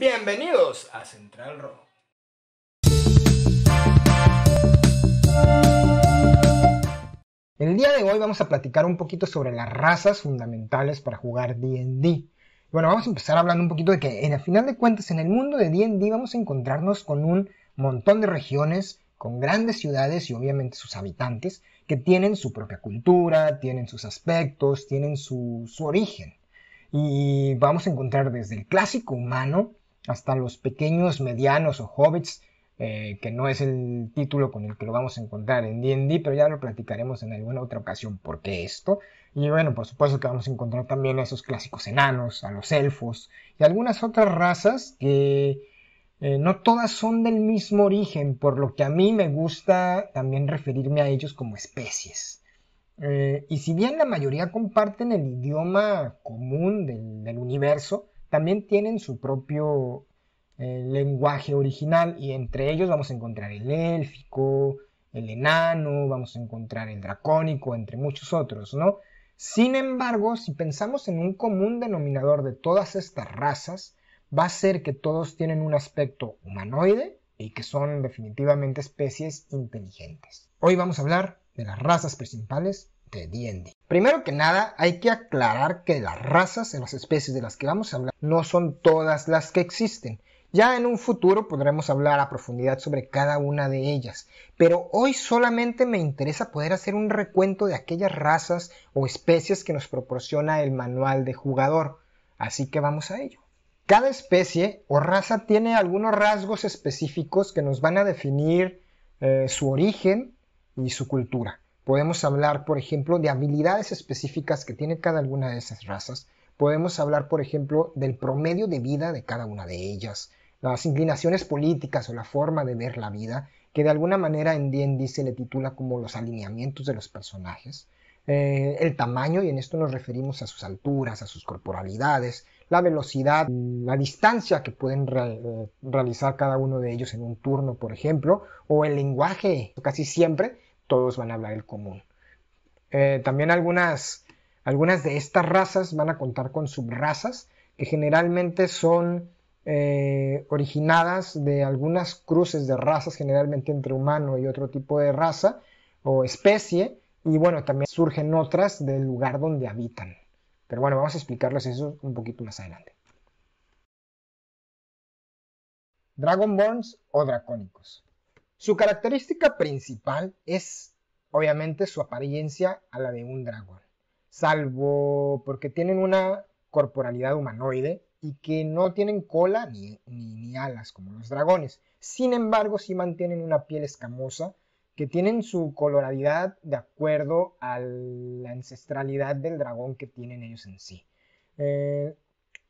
Bienvenidos a Central Rock. El día de hoy vamos a platicar un poquito sobre las razas fundamentales para jugar D&D. Bueno, vamos a empezar hablando un poquito de que, en el final de cuentas, en el mundo de D&D vamos a encontrarnos con un montón de regiones, con grandes ciudades y obviamente sus habitantes, que tienen su propia cultura, tienen sus aspectos, tienen su, su origen. Y vamos a encontrar desde el clásico humano hasta los pequeños, medianos o hobbits, eh, que no es el título con el que lo vamos a encontrar en D&D, pero ya lo platicaremos en alguna otra ocasión por qué esto. Y bueno, por supuesto que vamos a encontrar también a esos clásicos enanos, a los elfos y algunas otras razas que eh, no todas son del mismo origen, por lo que a mí me gusta también referirme a ellos como especies. Eh, y si bien la mayoría comparten el idioma común del universo, también tienen su propio eh, lenguaje original y entre ellos vamos a encontrar el élfico, el enano, vamos a encontrar el dracónico, entre muchos otros, ¿no? Sin embargo, si pensamos en un común denominador de todas estas razas, va a ser que todos tienen un aspecto humanoide y que son definitivamente especies inteligentes. Hoy vamos a hablar de las razas principales Primero que nada, hay que aclarar que las razas en las especies de las que vamos a hablar no son todas las que existen. Ya en un futuro podremos hablar a profundidad sobre cada una de ellas, pero hoy solamente me interesa poder hacer un recuento de aquellas razas o especies que nos proporciona el manual de jugador, así que vamos a ello. Cada especie o raza tiene algunos rasgos específicos que nos van a definir eh, su origen y su cultura. Podemos hablar, por ejemplo, de habilidades específicas que tiene cada una de esas razas. Podemos hablar, por ejemplo, del promedio de vida de cada una de ellas, las inclinaciones políticas o la forma de ver la vida, que de alguna manera en D&D se le titula como los alineamientos de los personajes. Eh, el tamaño, y en esto nos referimos a sus alturas, a sus corporalidades, la velocidad, la distancia que pueden eh, realizar cada uno de ellos en un turno, por ejemplo, o el lenguaje, casi siempre todos van a hablar el común. Eh, también algunas, algunas de estas razas van a contar con subrazas que generalmente son eh, originadas de algunas cruces de razas, generalmente entre humano y otro tipo de raza o especie, y bueno, también surgen otras del lugar donde habitan. Pero bueno, vamos a explicarles eso un poquito más adelante. Dragonborns o dracónicos. Su característica principal es obviamente su apariencia a la de un dragón, salvo porque tienen una corporalidad humanoide y que no tienen cola ni, ni, alas como los dragones. Sin embargo, sí mantienen una piel escamosa que tienen su coloridad de acuerdo a la ancestralidad del dragón que tienen ellos en sí. Eh,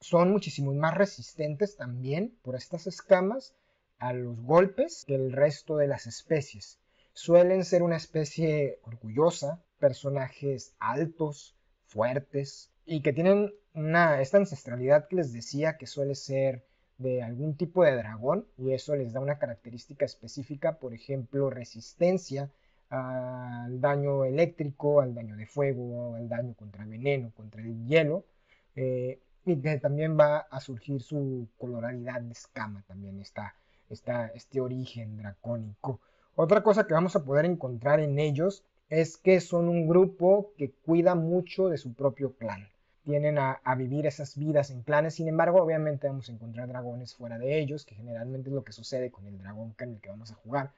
son muchísimo más resistentes también por estas escamas a los golpes que el resto de las especies. Suelen ser una especie orgullosa, personajes altos, fuertes y que tienen una, esta ancestralidad que les decía que suele ser de algún tipo de dragón y eso les da una característica específica, por ejemplo, resistencia al daño eléctrico, al daño de fuego, al daño contra el veneno, contra el hielo. Eh, y que también va a surgir su coloralidad de escama, también está este origen dracónico. Otra cosa que vamos a poder encontrar en ellos es que son un grupo que cuida mucho de su propio clan. Tienen a, vivir esas vidas en clanes, sin embargo, obviamente vamos a encontrar dragones fuera de ellos, que generalmente es lo que sucede con el dragón En el que vamos a jugar.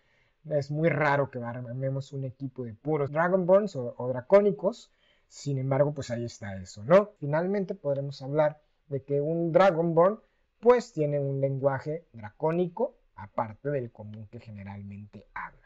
Es muy raro que armemos un equipo de puros Dragonborns o, o dracónicos, sin embargo, pues ahí está eso, ¿no? Finalmente podremos hablar de que un Dragonborn, pues tiene un lenguaje dracónico, aparte del común que generalmente habla.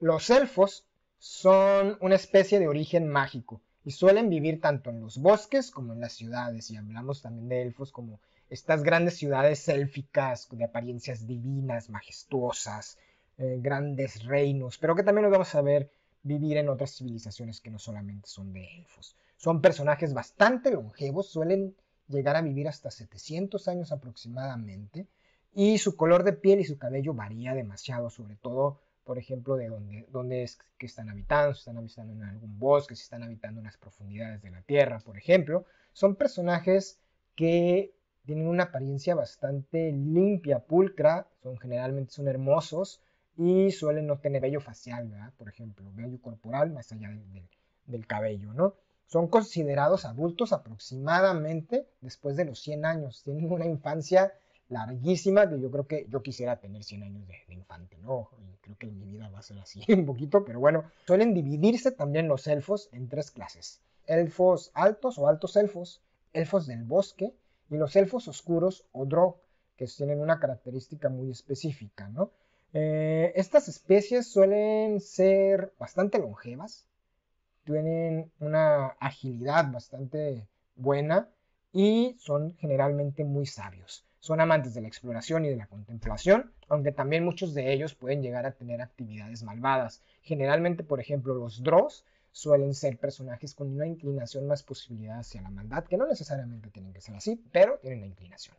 Los elfos son una especie de origen mágico y suelen vivir tanto en los bosques como en las ciudades, y hablamos también de elfos como estas grandes ciudades élficas de apariencias divinas, majestuosas, eh, grandes reinos, pero que también los vamos a ver vivir en otras civilizaciones que no solamente son de elfos. Son personajes bastante longevos, suelen llegar a vivir hasta 700 años aproximadamente y su color de piel y su cabello varía demasiado, sobre todo, por ejemplo, de dónde, es que están habitando, si están habitando en algún bosque, si están habitando en las profundidades de la tierra, por ejemplo. Son personajes que tienen una apariencia bastante limpia, pulcra, son generalmente son hermosos y suelen no tener vello facial, ¿verdad? por ejemplo, vello corporal más allá del cabello, ¿no? son considerados adultos aproximadamente después de los 100 años. Tienen una infancia larguísima que yo creo que yo quisiera tener 100 años de, infante, ¿no? Y creo que mi vida va a ser así un poquito, pero bueno, suelen dividirse también los elfos en tres clases. Elfos altos o altos elfos, elfos del bosque y los elfos oscuros o drog, que tienen una característica muy específica, ¿no? Eh, estas especies suelen ser bastante longevas, tienen una agilidad bastante buena y son generalmente muy sabios. Son amantes de la exploración y de la contemplación, aunque también muchos de ellos pueden llegar a tener actividades malvadas. Generalmente, por ejemplo, los Dross suelen ser personajes con una inclinación más posibilidad hacia la maldad, que no necesariamente tienen que ser así, pero tienen la inclinación.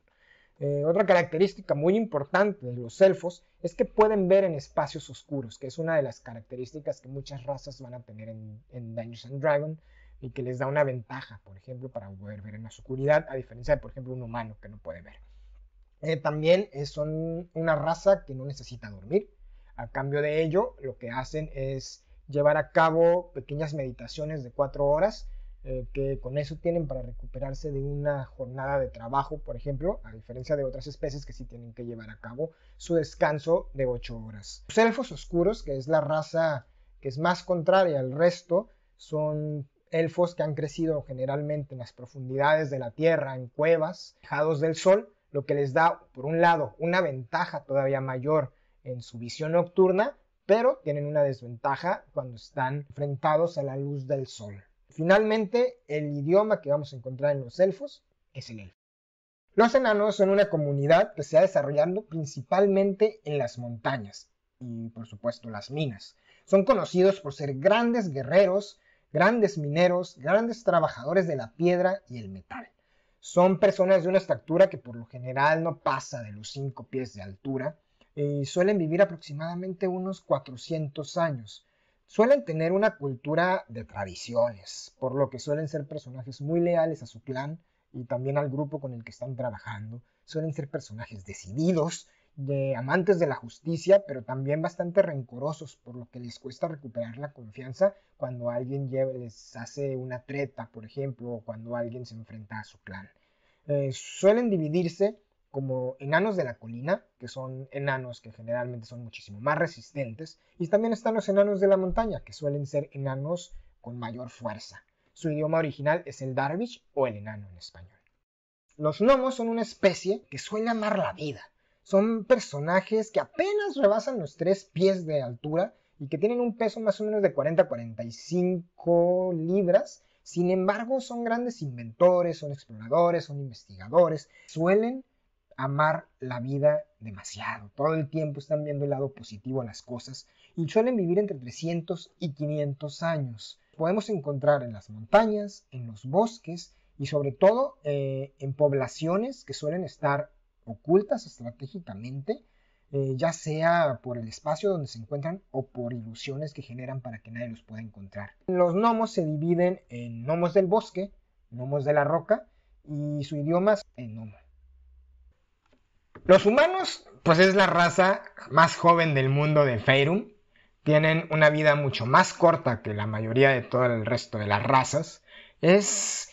Eh, otra característica muy importante de los elfos es que pueden ver en espacios oscuros, que es una de las características que muchas razas van a tener en, en Dungeons and Dragons y que les da una ventaja, por ejemplo, para poder ver en la oscuridad, a diferencia de, por ejemplo, un humano que no puede ver. Eh, también eh, son una raza que no necesita dormir. A cambio de ello, lo que hacen es llevar a cabo pequeñas meditaciones de cuatro horas eh, que con eso tienen para recuperarse de una jornada de trabajo, por ejemplo, a diferencia de otras especies que sí tienen que llevar a cabo su descanso de ocho horas. Los elfos oscuros, que es la raza que es más contraria al resto, son elfos que han crecido generalmente en las profundidades de la tierra, en cuevas, dejados del sol, lo que les da, por un lado, una ventaja todavía mayor en su visión nocturna, pero tienen una desventaja cuando están enfrentados a la luz del sol. Finalmente, el idioma que vamos a encontrar en los elfos es el elfo. Los enanos son una comunidad que se ha desarrollado principalmente en las montañas y, por supuesto, las minas. Son conocidos por ser grandes guerreros, grandes mineros, grandes trabajadores de la piedra y el metal. Son personas de una estatura que por lo general no pasa de los 5 pies de altura eh, y suelen vivir aproximadamente unos 400 años. Suelen tener una cultura de tradiciones, por lo que suelen ser personajes muy leales a su clan y también al grupo con el que están trabajando. Suelen ser personajes decididos, amantes de la justicia, pero también bastante rencorosos, por lo que les cuesta recuperar la confianza cuando alguien les hace una treta, por ejemplo, o cuando alguien se enfrenta a su clan. Eh, suelen dividirse como enanos de la colina, que son enanos que generalmente son muchísimo más resistentes, y también están los enanos de la montaña, que suelen ser enanos con mayor fuerza. Su idioma original es el darvish o el enano en español. Los gnomos son una especie que suele amar la vida. Son personajes que apenas rebasan los tres pies de altura y que tienen un peso más o menos de 40 a 45 libras. Sin embargo, son grandes inventores, son exploradores, son investigadores. Suelen amar la vida demasiado. Todo el tiempo están viendo el lado positivo a las cosas y suelen vivir entre 300 y 500 años. Podemos encontrar en las montañas, en los bosques y sobre todo eh, en poblaciones que suelen estar ocultas estratégicamente, eh, ya sea por el espacio donde se encuentran o por ilusiones que generan para que nadie los pueda encontrar. Los gnomos se dividen en gnomos del bosque, gnomos de la roca y su idioma es el los humanos, pues es la raza más joven del mundo de Feirum. Tienen una vida mucho más corta que la mayoría de todo el resto de las razas. Es,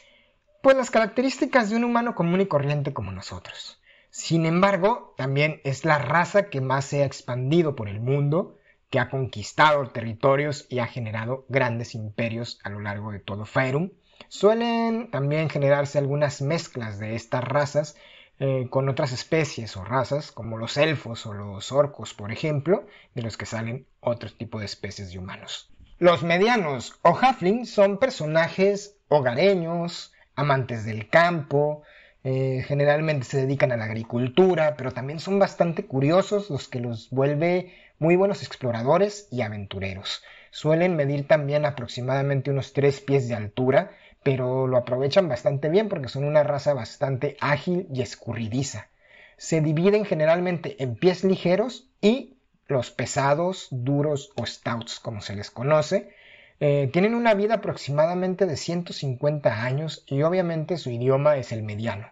pues, las características de un humano común y corriente como nosotros. Sin embargo, también es la raza que más se ha expandido por el mundo, que ha conquistado territorios y ha generado grandes imperios a lo largo de todo Feirum. Suelen también generarse algunas mezclas de estas razas eh, con otras especies o razas, como los elfos o los orcos, por ejemplo, de los que salen otro tipo de especies de humanos. Los medianos o halflings son personajes hogareños, amantes del campo, eh, generalmente se dedican a la agricultura, pero también son bastante curiosos, los que los vuelve muy buenos exploradores y aventureros. Suelen medir también aproximadamente unos tres pies de altura, pero lo aprovechan bastante bien porque son una raza bastante ágil y escurridiza. Se dividen generalmente en pies ligeros y los pesados, duros o stouts, como se les conoce. Eh, tienen una vida aproximadamente de 150 años y obviamente su idioma es el mediano.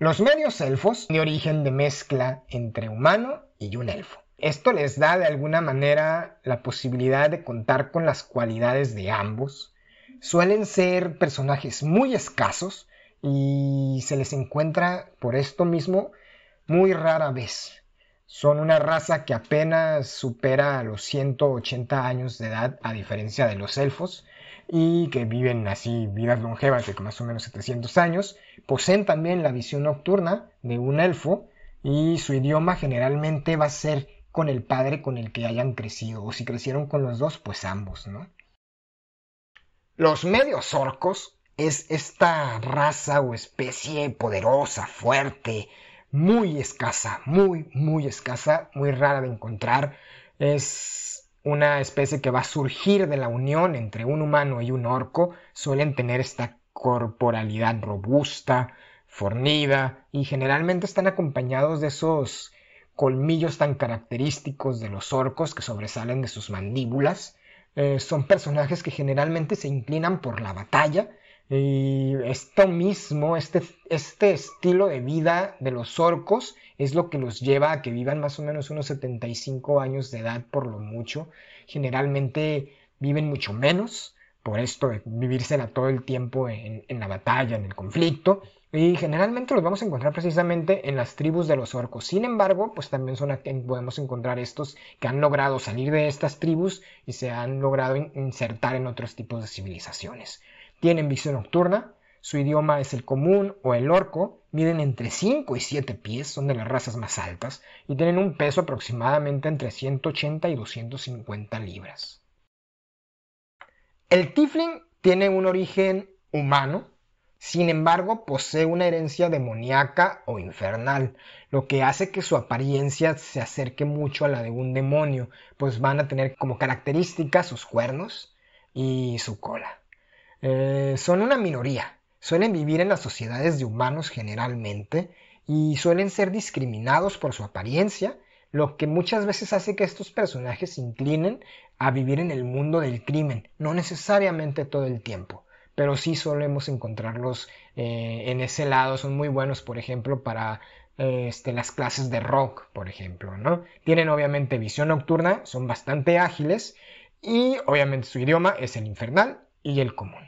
Los medios elfos de origen de mezcla entre humano y un elfo. Esto les da de alguna manera la posibilidad de contar con las cualidades de ambos, Suelen ser personajes muy escasos y se les encuentra por esto mismo muy rara vez. Son una raza que apenas supera los 180 años de edad a diferencia de los elfos y que viven así vidas longevas de más o menos 700 años. Poseen también la visión nocturna de un elfo y su idioma generalmente va a ser con el padre con el que hayan crecido o si crecieron con los dos pues ambos, ¿no? Los medios orcos es esta raza o especie poderosa, fuerte, muy escasa, muy, muy escasa, muy rara de encontrar. Es una especie que va a surgir de la unión entre un humano y un orco. Suelen tener esta corporalidad robusta, fornida, y generalmente están acompañados de esos colmillos tan característicos de los orcos que sobresalen de sus mandíbulas eh, son personajes que generalmente se inclinan por la batalla. Y esto mismo, este, este, estilo de vida de los orcos es lo que los lleva a que vivan más o menos unos 75 años de edad por lo mucho. Generalmente viven mucho menos por esto de vivírsela todo el tiempo en la batalla, en el conflicto. Y generalmente los vamos a encontrar precisamente en las tribus de los orcos. Sin embargo, pues también son podemos encontrar estos que han logrado salir de estas tribus y se han logrado insertar en otros tipos de civilizaciones. Tienen visión nocturna, su idioma es el común o el orco, miden entre 5 y 7 pies, son de las razas más altas, y tienen un peso aproximadamente entre 180 y 250 libras. El tiefling tiene un origen humano, sin embargo, posee una herencia demoníaca o infernal, lo que hace que su apariencia se acerque mucho a la de un demonio, pues van a tener como características sus cuernos y su cola. Eh, son una minoría, suelen vivir en las sociedades de humanos generalmente y suelen ser discriminados por su apariencia, lo que muchas veces hace que estos personajes se inclinen a vivir en el mundo del crimen, no necesariamente todo el tiempo pero sí solemos encontrarlos eh, en ese lado. Son muy buenos, por ejemplo, para eh, este, las clases de rock, por ejemplo, ¿no? Tienen obviamente visión nocturna, son bastante ágiles y obviamente su idioma es el infernal y el común.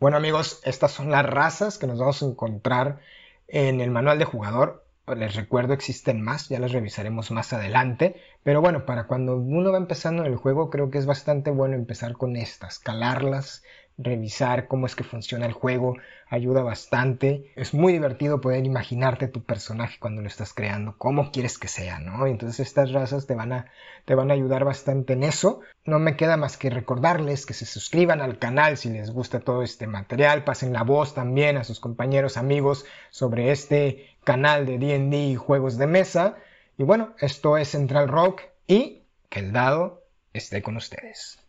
Bueno amigos, estas son las razas que nos vamos a encontrar en el manual de jugador. Les recuerdo, existen más, ya las revisaremos más adelante. Pero bueno, para cuando uno va empezando en el juego, creo que es bastante bueno empezar con estas, calarlas revisar cómo es que funciona el juego ayuda bastante. Es muy divertido poder imaginarte tu personaje cuando lo estás creando, cómo quieres que sea, ¿no? Entonces estas razas te van a, te van a ayudar bastante en eso. No me queda más que recordarles que se suscriban al canal si les gusta todo este material, pasen la voz también a sus compañeros, amigos sobre este canal de D&D y juegos de mesa. Y bueno, esto es Central Rock y que el dado esté con ustedes.